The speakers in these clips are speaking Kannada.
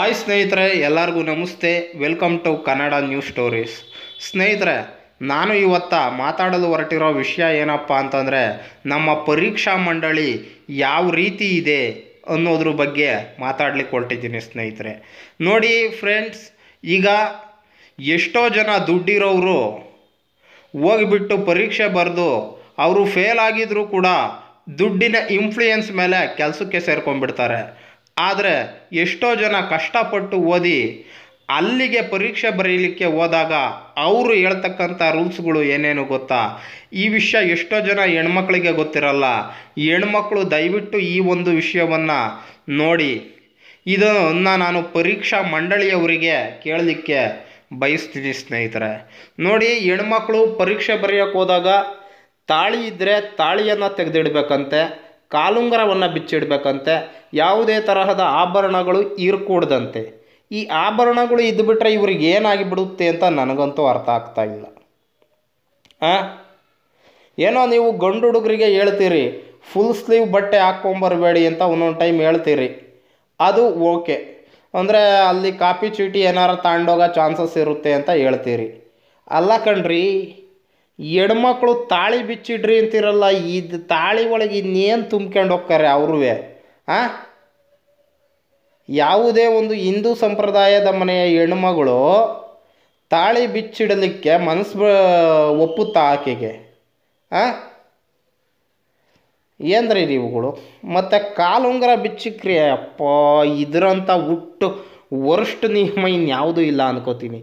ಹಾಯ್ ಸ್ನೇಹಿತರೆ ಎಲ್ಲರಿಗೂ ನಮಸ್ತೆ welcome to Kannada news stories ಸ್ನೇಹಿತರೆ ನಾನು ಇವತ್ತ ಮಾತಾಡಲು ಹೊರಟಿರೋ ವಿಷಯ ಏನಪ್ಪ ಅಂತಂದರೆ ನಮ್ಮ ಪರೀಕ್ಷಾ ಮಂಡಳಿ ಯಾವ ರೀತಿ ಇದೆ ಅನ್ನೋದ್ರ ಬಗ್ಗೆ ಮಾತಾಡ್ಲಿಕ್ಕೆ ಹೊರಟಿದ್ದೀನಿ ಸ್ನೇಹಿತರೆ ನೋಡಿ ಫ್ರೆಂಡ್ಸ್ ಈಗ ಎಷ್ಟೋ ಜನ ದುಡ್ಡಿರೋರು ಹೋಗಿಬಿಟ್ಟು ಪರೀಕ್ಷೆ ಬರೆದು ಅವರು ಫೇಲ್ ಆಗಿದ್ರು ಕೂಡ ದುಡ್ಡಿನ ಇನ್ಫ್ಲೂಯೆನ್ಸ್ ಮೇಲೆ ಕೆಲಸಕ್ಕೆ ಸೇರ್ಕೊಂಡ್ಬಿಡ್ತಾರೆ ಆದರೆ ಎಷ್ಟೋ ಜನ ಕಷ್ಟಪಟ್ಟು ಓದಿ ಅಲ್ಲಿಗೆ ಪರೀಕ್ಷೆ ಬರೀಲಿಕ್ಕೆ ಹೋದಾಗ ಅವರು ಹೇಳ್ತಕ್ಕಂಥ ರೂಲ್ಸ್ಗಳು ಏನೇನು ಗೊತ್ತಾ ಈ ವಿಷಯ ಎಷ್ಟೋ ಜನ ಹೆಣ್ಮಕ್ಳಿಗೆ ಗೊತ್ತಿರಲ್ಲ ಹೆಣ್ಮಕ್ಳು ದಯವಿಟ್ಟು ಈ ಒಂದು ವಿಷಯವನ್ನು ನೋಡಿ ಇದನ್ನು ನಾನು ಪರೀಕ್ಷಾ ಮಂಡಳಿಯವರಿಗೆ ಕೇಳಲಿಕ್ಕೆ ಬಯಸ್ತೀನಿ ಸ್ನೇಹಿತರೆ ನೋಡಿ ಹೆಣ್ಮಕ್ಳು ಪರೀಕ್ಷೆ ಬರೆಯೋಕ್ಕೆ ಹೋದಾಗ ತಾಳಿ ಇದ್ದರೆ ತಾಳಿಯನ್ನು ತೆಗೆದಿಡ್ಬೇಕಂತೆ ಕಾಲುಂಗರವನ್ನು ಬಿಚ್ಚಿಡಬೇಕಂತೆ ಯಾವುದೇ ತರಹದ ಆಭರಣಗಳು ಇರ್ಕೂಡ್ದಂತೆ ಈ ಆಭರಣಗಳು ಇದ್ದುಬಿಟ್ರೆ ಇವ್ರಿಗೆ ಬಿಡುತ್ತೆ ಅಂತ ನನಗಂತೂ ಅರ್ಥ ಆಗ್ತಾ ಇಲ್ಲ ಏನೋ ನೀವು ಗಂಡು ಹುಡುಗರಿಗೆ ಹೇಳ್ತೀರಿ ಫುಲ್ ಸ್ಲೀವ್ ಬಟ್ಟೆ ಹಾಕ್ಕೊಂಬರಬೇಡಿ ಅಂತ ಒಂದೊಂದು ಟೈಮ್ ಹೇಳ್ತೀರಿ ಅದು ಓಕೆ ಅಂದರೆ ಅಲ್ಲಿ ಕಾಪಿ ಚೀಟಿ ಏನಾರು ತಗೊಂಡೋಗೋ ಚಾನ್ಸಸ್ ಇರುತ್ತೆ ಅಂತ ಹೇಳ್ತೀರಿ ಅಲ್ಲ ಕಣ್ರಿ ಹೆಣ್ಮಕ್ಳು ತಾಳಿ ಬಿಚ್ಚಿಡ್ರಿ ಅಂತಿರಲ್ಲ ಇದು ತಾಳಿ ಒಳಗೆ ಇನ್ನೇನು ತುಂಬ್ಕೊಂಡು ಹೋಗ್ತಾರೆ ಅವ್ರು ಆ ಯಾವುದೇ ಒಂದು ಹಿಂದೂ ಸಂಪ್ರದಾಯದ ಮನೆಯ ಹೆಣ್ಮಗಳು ತಾಳಿ ಬಿಚ್ಚಿಡಲಿಕ್ಕೆ ಮನಸ್ಸು ಒಪ್ಪುತ್ತಾ ಆಕೆಗೆ ಆ ಏನ್ರಿ ನೀವುಗಳು ಮತ್ತು ಕಾಲುಂಗರ ಬಿಚ್ಚಿಕ್ರಿ ಅಪ್ಪ ಇದ್ರಂಥ ಹುಟ್ಟು ವರ್ಸ್ಟ್ ನಿಯಮ ಇನ್ಯಾವುದೂ ಇಲ್ಲ ಅನ್ಕೋತೀನಿ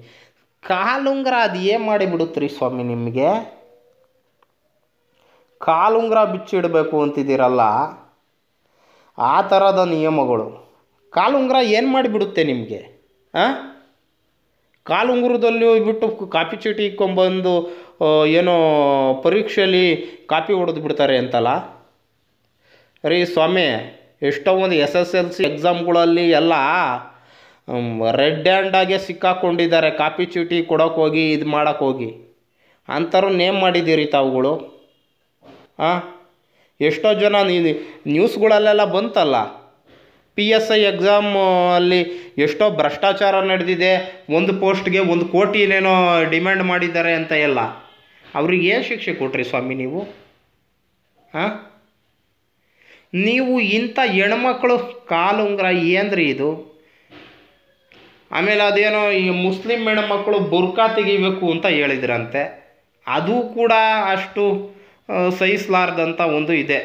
ಕಾಲುಂಗರ ಅದು ಏನು ಮಾಡಿಬಿಡುತ್ತೆ ರೀ ಸ್ವಾಮಿ ನಿಮಗೆ ಕಾಲುಂಗರ ಬಿಚ್ಚಿಡಬೇಕು ಅಂತಿದ್ದೀರಲ್ಲ ಆ ಥರದ ನಿಯಮಗಳು ಕಾಲುಂಗರ ಏನು ಮಾಡಿಬಿಡುತ್ತೆ ನಿಮಗೆ ಹಾಂ ಕಾಲುಂಗುರದಲ್ಲಿ ಬಿಟ್ಟು ಕಾಪಿ ಚೀಟಿ ಇಕ್ಕೊಂಬಂದು ಏನೋ ಪರೀಕ್ಷೆಯಲ್ಲಿ ಕಾಪಿ ಹೊಡೆದು ಬಿಡ್ತಾರೆ ಅಂತಲ್ಲ ರೀ ಸ್ವಾಮಿ ಎಷ್ಟೋ ಒಂದು ಎಸ್ ಎಸ್ ಎಲ್ ಸಿ ಎಕ್ಸಾಮ್ಗಳಲ್ಲಿ ಎಲ್ಲ ರೆಡ್ ಹ್ಯಾಂಡಾಗೆ ಸಿಕ್ಕಾಕೊಂಡಿದ್ದಾರೆ ಕಾಪಿ ಚೀಟಿ ಹೋಗಿ ಇದು ಮಾಡೋಕ್ಕೋಗಿ ಅಂಥವ್ರು ನೇಮ್ ಮಾಡಿದ್ದೀರಿ ತಾವುಗಳು ಹಾಂ ಎಷ್ಟೋ ಜನ ನ್ಯೂಸ್ಗಳಲ್ಲೆಲ್ಲ ಬಂತಲ್ಲ ಪಿ ಎಸ್ ಐ ಎಕ್ಸಾಮ್ ಅಲ್ಲಿ ಎಷ್ಟೋ ಭ್ರಷ್ಟಾಚಾರ ನಡೆದಿದೆ ಒಂದು ಪೋಸ್ಟ್ಗೆ ಒಂದು ಕೋಟಿ ಏನೇನೋ ಡಿಮ್ಯಾಂಡ್ ಮಾಡಿದ್ದಾರೆ ಅಂತ ಎಲ್ಲ ಅವ್ರಿಗೆ ಏನು ಶಿಕ್ಷೆ ಕೊಟ್ರಿ ಸ್ವಾಮಿ ನೀವು ಹಾಂ ನೀವು ಇಂಥ ಹೆಣ್ಮಕ್ಳು ಕಾಲುಂಗ್ರ ಏನ್ರಿ ಇದು ಆಮೇಲೆ ಅದೇನೋ ಈ ಮುಸ್ಲಿಂ ಮೇಡಮ್ ಮಕ್ಕಳು ಬುರ್ಕಾ ತೆಗಿಬೇಕು ಅಂತ ಹೇಳಿದ್ರಂತೆ ಅದು ಕೂಡ ಅಷ್ಟು ಸಹಿಸಲಾರ್ದಂಥ ಒಂದು ಇದೆ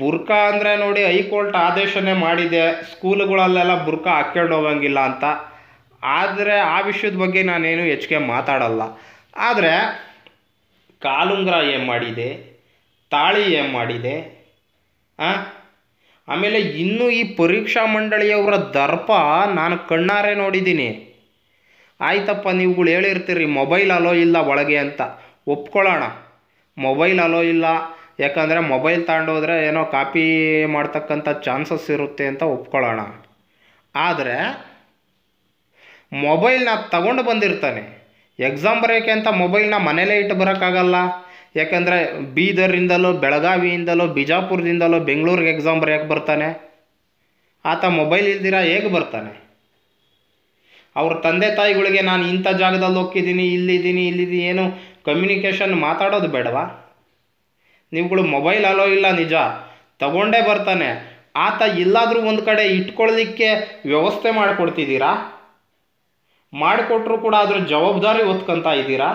ಬುರ್ಕಾ ಅಂದರೆ ನೋಡಿ ಹೈಕೋರ್ಟ್ ಆದೇಶನೇ ಮಾಡಿದೆ ಸ್ಕೂಲ್ಗಳಲ್ಲೆಲ್ಲ ಬುರ್ಕಾ ಹಾಕ್ಕೊಂಡು ಹೋಗಂಗಿಲ್ಲ ಅಂತ ಆದರೆ ಆ ವಿಷಯದ ಬಗ್ಗೆ ನಾನೇನು ಹೆಚ್ಚಿಗೆ ಮಾತಾಡಲ್ಲ ಆದರೆ ಕಾಲುಂಗ್ರ ಏನು ಮಾಡಿದೆ ತಾಳಿ ಏನು ಮಾಡಿದೆ ಆಮೇಲೆ ಇನ್ನೂ ಈ ಪರೀಕ್ಷಾ ಮಂಡಳಿಯವರ ದರ್ಪ ನಾನು ಕಣ್ಣಾರೆ ನೋಡಿದ್ದೀನಿ ಆಯ್ತಪ್ಪ ನೀವುಗಳು ಹೇಳಿರ್ತೀರಿ ಮೊಬೈಲ್ ಅಲೋ ಇಲ್ಲ ಒಳಗೆ ಅಂತ ಒಪ್ಕೊಳ್ಳೋಣ ಮೊಬೈಲ್ ಅಲೋ ಇಲ್ಲ ಯಾಕಂದರೆ ಮೊಬೈಲ್ ತಗೊಂಡೋದ್ರೆ ಏನೋ ಕಾಪಿ ಮಾಡ್ತಕ್ಕಂಥ ಚಾನ್ಸಸ್ ಇರುತ್ತೆ ಅಂತ ಒಪ್ಕೊಳ್ಳೋಣ ಆದರೆ ಮೊಬೈಲ್ನ ತಗೊಂಡು ಬಂದಿರ್ತಾನೆ ಎಕ್ಸಾಮ್ ಬರೆಯೋಕ್ಕೆ ಅಂತ ಮೊಬೈಲ್ನ ಮನೇಲೇ ಇಟ್ಟು ಬರೋಕ್ಕಾಗಲ್ಲ ಯಾಕಂದರೆ ಬೀದರಿಂದಲೋ ಬೆಳಗಾವಿಯಿಂದಲೋ ಬಿಜಾಪುರದಿಂದಲೋ ಬೆಂಗಳೂರಿಗೆ ಎಕ್ಸಾಮ್ ಬರೆಯೋಕೆ ಬರ್ತಾನೆ ಆತ ಮೊಬೈಲ್ ಇಲ್ದಿರ ಹೇಗೆ ಬರ್ತಾನೆ ಅವ್ರ ತಂದೆ ತಾಯಿಗಳಿಗೆ ನಾನು ಇಂಥ ಜಾಗದಲ್ಲಿ ಹೋಗ್ತಿದ್ದೀನಿ ಇಲ್ಲಿದ್ದೀನಿ ಇಲ್ಲಿದ್ದೀನಿ ಏನು ಕಮ್ಯುನಿಕೇಷನ್ ಮಾತಾಡೋದು ಬೇಡವಾ ನೀವುಗಳು ಮೊಬೈಲ್ ಅಲೋ ಇಲ್ಲ ನಿಜ ತಗೊಂಡೇ ಬರ್ತಾನೆ ಆತ ಇಲ್ಲಾದರೂ ಒಂದು ಕಡೆ ಇಟ್ಕೊಳ್ಳಲಿಕ್ಕೆ ವ್ಯವಸ್ಥೆ ಮಾಡಿಕೊಡ್ತಿದ್ದೀರಾ ಮಾಡಿಕೊಟ್ರು ಕೂಡ ಅದ್ರ ಜವಾಬ್ದಾರಿ ಹೊತ್ಕೊತಾ ಇದ್ದೀರಾ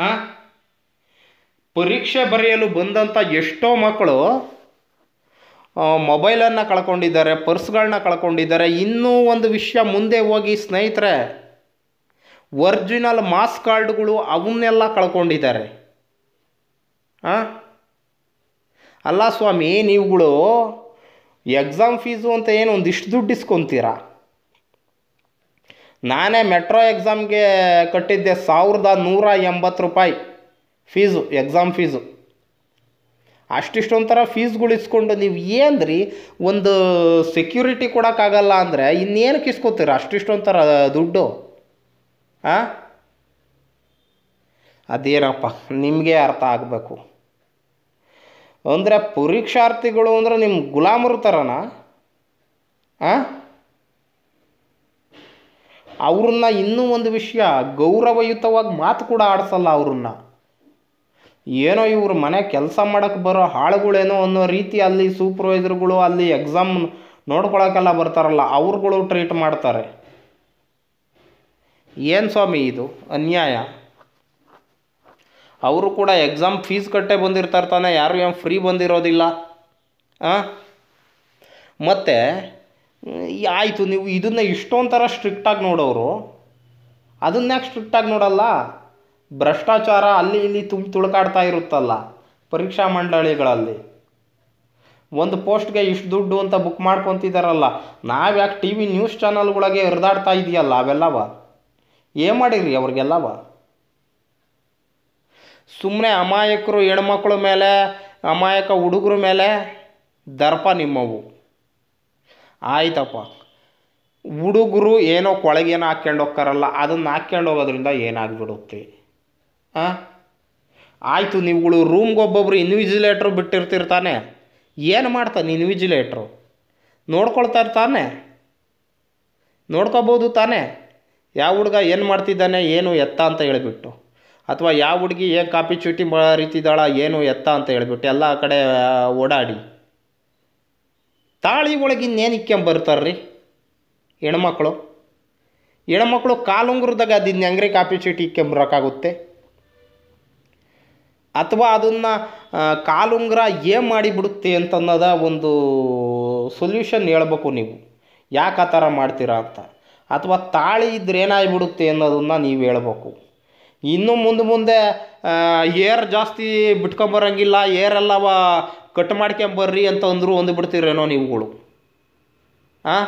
ಹಾಂ ಪರೀಕ್ಷೆ ಬರೆಯಲು ಬಂದಂಥ ಎಷ್ಟೋ ಮಕ್ಕಳು ಮೊಬೈಲನ್ನು ಕಳ್ಕೊಂಡಿದ್ದಾರೆ ಪರ್ಸ್ಗಳನ್ನ ಕಳ್ಕೊಂಡಿದ್ದಾರೆ ಇನ್ನೂ ಒಂದು ವಿಷಯ ಮುಂದೆ ಹೋಗಿ ಸ್ನೇಹಿತರೆ ಒರ್ಜಿನಲ್ ಮಾಸ್ ಕಾರ್ಡ್ಗಳು ಅವನ್ನೆಲ್ಲ ಕಳ್ಕೊಂಡಿದ್ದಾರೆ ಹಾಂ ಅಲ್ಲ ಸ್ವಾಮಿ ನೀವುಗಳು ಎಕ್ಸಾಮ್ ಫೀಸು ಅಂತ ಏನು ಒಂದಿಷ್ಟು ದುಡ್ಡು ಇಸ್ಕೊತೀರಾ ನಾನೇ ಮೆಟ್ರೋ ಎಕ್ಸಾಮ್ಗೆ ಕಟ್ಟಿದ್ದೆ ಸಾವಿರದ ನೂರ ಎಂಬತ್ತು ರೂಪಾಯಿ ಫೀಸು ಎಕ್ಸಾಮ್ ಫೀಸು ಅಷ್ಟಿಷ್ಟೊಂಥರ ಫೀಸ್ಗಳಿಸ್ಕೊಂಡು ಇಸ್ಕೊಂಡು ನೀವು ಏನ್ರಿ ಒಂದು ಸೆಕ್ಯೂರಿಟಿ ಕೊಡೋಕ್ಕಾಗಲ್ಲ ಅಂದರೆ ಇನ್ನೇನಕ್ಕೆ ಇಸ್ಕೋತೀರ ಅಷ್ಟಿಷ್ಟೊಂಥರ ದುಡ್ಡು ಆ ಅದೇನಪ್ಪ ನಿಮಗೆ ಅರ್ಥ ಆಗಬೇಕು ಅಂದರೆ ಪರೀಕ್ಷಾರ್ಥಿಗಳು ಅಂದರೆ ನಿಮ್ಮ ಗುಲಾಮರು ಥರನಾ ಆ ಅವ್ರನ್ನ ಇನ್ನೂ ಒಂದು ವಿಷಯ ಗೌರವಯುತವಾಗಿ ಮಾತು ಕೂಡ ಆಡಿಸಲ್ಲ ಅವ್ರನ್ನ ಏನೋ ಇವರು ಮನೆ ಕೆಲಸ ಮಾಡೋಕ್ಕೆ ಬರೋ ಹಾಳುಗಳೇನೋ ಅನ್ನೋ ರೀತಿ ಅಲ್ಲಿ ಸೂಪರ್ವೈಸರ್ಗಳು ಅಲ್ಲಿ ಎಕ್ಸಾಮ್ ನೋಡ್ಕೊಳಕ್ಕೆಲ್ಲ ಬರ್ತಾರಲ್ಲ ಅವ್ರುಗಳು ಟ್ರೀಟ್ ಮಾಡ್ತಾರೆ ಏನು ಸ್ವಾಮಿ ಇದು ಅನ್ಯಾಯ ಅವರು ಕೂಡ ಎಕ್ಸಾಮ್ ಫೀಸ್ ಕಟ್ಟೆ ಬಂದಿರ್ತಾರೆ ತಾನೆ ಯಾರು ಏನು ಫ್ರೀ ಬಂದಿರೋದಿಲ್ಲ ಹಾಂ ಮತ್ತು ಆಯಿತು ನೀವು ಇದನ್ನ ಇಷ್ಟೊಂಥರ ಸ್ಟ್ರಿಕ್ಟಾಗಿ ನೋಡೋರು ಅದನ್ನ ಯಾಕೆ ಸ್ಟ್ರಿಕ್ಟಾಗಿ ನೋಡಲ್ಲ ಭ್ರಷ್ಟಾಚಾರ ಅಲ್ಲಿ ಇಲ್ಲಿ ತುಂಬ ತುಳ್ಕಾಡ್ತಾ ಇರುತ್ತಲ್ಲ ಪರೀಕ್ಷಾ ಮಂಡಳಿಗಳಲ್ಲಿ ಒಂದು ಪೋಸ್ಟ್ಗೆ ಇಷ್ಟು ದುಡ್ಡು ಅಂತ ಬುಕ್ ಮಾಡ್ಕೊತಿದ್ದಾರಲ್ಲ ನಾವು ಯಾಕೆ ಟಿ ವಿ ನ್ಯೂಸ್ ಚಾನಲ್ಗಳಿಗೆ ಹರಿದಾಡ್ತಾ ಇದೆಯಲ್ಲ ಅವೆಲ್ಲವ ಏನು ಮಾಡಿರಿ ಅವ್ರಿಗೆಲ್ಲವ ಸುಮ್ಮನೆ ಅಮಾಯಕರು ಹೆಣ್ಮಕ್ಳ ಮೇಲೆ ಅಮಾಯಕ ಹುಡುಗರ ಮೇಲೆ ದರ್ಪ ನಿಮ್ಮವು ಆಯ್ತಪ್ಪ ಹುಡುಗರು ಏನೋ ಕೊಳಗೇನೋ ಹಾಕ್ಕೊಂಡು ಹೋಗ್ತಾರಲ್ಲ ಅದನ್ನು ಹಾಕ್ಕೊಂಡು ಹೋಗೋದ್ರಿಂದ ಏನಾಗ್ಬಿಡುತ್ತೆ ಹಾಂ ಆಯಿತು ನೀವುಗಳು ರೂಮ್ಗೆ ಒಬ್ಬೊಬ್ರು ಇನ್ವಿಜಿಲೇಟ್ರು ಬಿಟ್ಟಿರ್ತೀರಿ ತಾನೆ ಏನು ಮಾಡ್ತಾನೆ ಇನ್ವಿಜಿಲೇಟ್ರು ನೋಡ್ಕೊಳ್ತಾರೆ ತಾನೇ ನೋಡ್ಕೋಬೋದು ತಾನೆ ಯಾವ ಹುಡುಗ ಏನು ಮಾಡ್ತಿದ್ದಾನೆ ಏನು ಎತ್ತ ಅಂತ ಹೇಳಿಬಿಟ್ಟು ಅಥವಾ ಯಾವ ಹುಡುಗಿ ಏನು ಕಾಪಿ ಚೀಟಿ ಬರೀತಿದ್ದಾಳ ಏನು ಎತ್ತ ಅಂತ ಹೇಳಿಬಿಟ್ಟು ಎಲ್ಲ ಕಡೆ ಓಡಾಡಿ ತಾಳಿ ಒಳಗೆ ಇನ್ನೇನು ರೀ ಹೆಣ್ಮಕ್ಳು ಹೆಣ್ಮಕ್ಳು ಕಾಲುಂಗ್ರದಾಗ ಅದಿನ್ನ ಹೆಂಗ್ರಿ ಕಾಪಿ ಚೀಟಿ ಇಕ್ಕೊಂಬರೋಕ್ಕಾಗುತ್ತೆ ಅಥವಾ ಅದನ್ನು ಕಾಲುಂಗ್ರ ಏನು ಮಾಡಿಬಿಡುತ್ತೆ ಅಂತನ್ನೋದ ಒಂದು ಸೊಲ್ಯೂಷನ್ ಹೇಳ್ಬೇಕು ನೀವು ಯಾಕೆ ಆ ಥರ ಮಾಡ್ತೀರಾ ಅಂತ ಅಥವಾ ತಾಳಿ ಇದ್ರೆ ಏನಾಗಿಬಿಡುತ್ತೆ ಅನ್ನೋದನ್ನು ನೀವು ಹೇಳ್ಬೇಕು ಇನ್ನು ಮುಂದೆ ಮುಂದೆ ಏರ್ ಜಾಸ್ತಿ ಬಿಟ್ಕೊಂಬರಂಗಿಲ್ಲ ಏರೆಲ್ಲವ ಕಟ್ ಮಾಡ್ಕೊಂಬರ್ರಿ ಅಂತ ಅಂದರು ಒಂದು ಬಿಡ್ತೀರೇನೋ ನೀವುಗಳು ಹಾಂ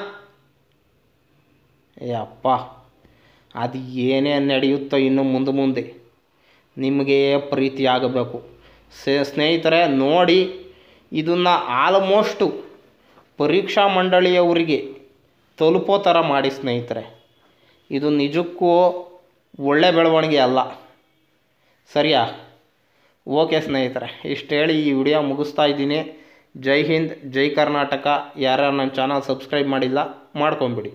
ಯಪ್ಪ ಅದು ಏನೇನು ನಡೆಯುತ್ತೋ ಇನ್ನು ಮುಂದೆ ಮುಂದೆ ನಿಮಗೆ ಪ್ರೀತಿಯಾಗಬೇಕು ಆಗಬೇಕು ಸ್ನೇಹಿತರೆ ನೋಡಿ ಇದನ್ನು ಆಲ್ಮೋಸ್ಟು ಪರೀಕ್ಷಾ ಮಂಡಳಿಯವರಿಗೆ ತಲುಪೋ ಥರ ಮಾಡಿ ಸ್ನೇಹಿತರೆ ಇದು ನಿಜಕ್ಕೂ ಒಳ್ಳೆ ಬೆಳವಣಿಗೆ ಅಲ್ಲ ಸರಿಯಾ ಓಕೆ ಸ್ನೇಹಿತರೆ ಇಷ್ಟು ಹೇಳಿ ಈ ವಿಡಿಯೋ ಮುಗಿಸ್ತಾ ಇದ್ದೀನಿ ಜೈ ಹಿಂದ್ ಜೈ ಕರ್ನಾಟಕ ಯಾರ್ಯಾರು ನನ್ನ ಚಾನಲ್ ಸಬ್ಸ್ಕ್ರೈಬ್ ಮಾಡಿಲ್ಲ ಮಾಡ್ಕೊಂಬಿಡಿ